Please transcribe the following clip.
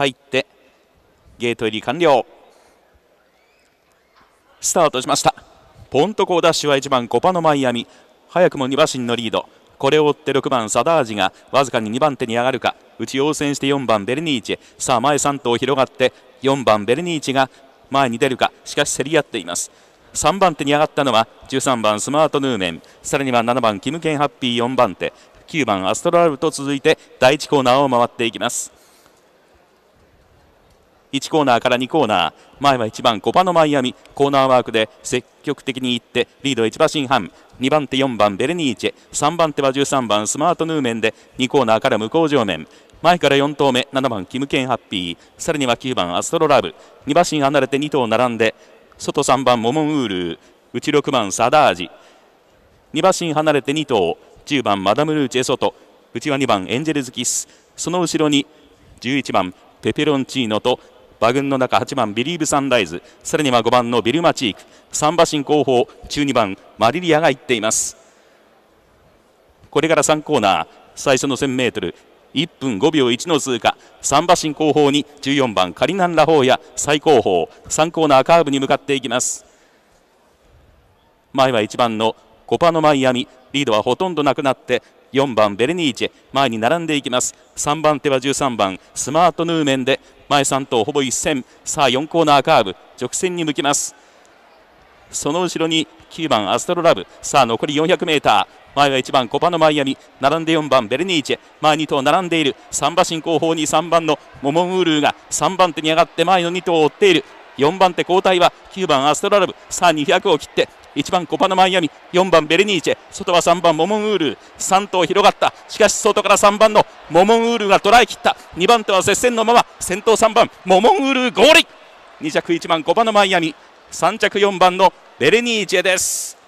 入ってゲート入り完了スタートしましたポントコーダッシュは1番コパのマイアミ早くも2馬身のリードこれを追って6番サダージがわずかに2番手に上がるか内応戦して4番ベルニーチェさあ前3頭広がって4番ベルニーチェが前に出るかしかし競り合っています3番手に上がったのは13番スマートヌーメンさらには7番キムケンハッピー4番手9番アストラルと続いて第1コーナーを回っていきます1コーナーから2コーナー前は1番コパのマイアミコーナーワークで積極的にいってリード1馬身半2番手4番ベレニーチェ3番手は13番スマートヌーメンで2コーナーから向こう上面前から4頭目7番キムケンハッピーさらには9番アストロラブ2馬身離れて2頭並んで外3番モモンウール内6番サダージ2馬身離れて2頭10番マダムルーチェ外内は2番エンジェルズキスその後ろに11番ペペロンチーノと馬群の中8番ビリーブサンライズさらには5番のビルマチーク3馬身後方中2番マリリアが行っていますこれから3コーナー最初の 1000m1 分5秒1の通過3馬身後方に14番カリナン・ラホーヤ最後方3コーナーカーブに向かっていきます前は1番のコパノマイアミリードはほとんどなくなって4番ベレニーチェ前に並んでいきます3番手は13番スマートヌーメンで前3頭ほぼ一線さあ4コーナーカーブ直線に向きますその後ろに9番アストロラブさあ残り 400m 前は1番コパのマイアミ並んで4番ベレニーチェ前2頭並んでいる3馬身後方に3番のモモンウールーが3番手に上がって前の2頭を追っている4番手交代は9番アストラブさあ200を切って1番コパのマイアミ4番ベレニーチェ外は3番モモンウール3頭広がったしかし外から3番のモモンウールが捉えきった2番手は接戦のまま先頭3番モモンウール合理2着1番コパのマイアミ3着4番のベレニーチェです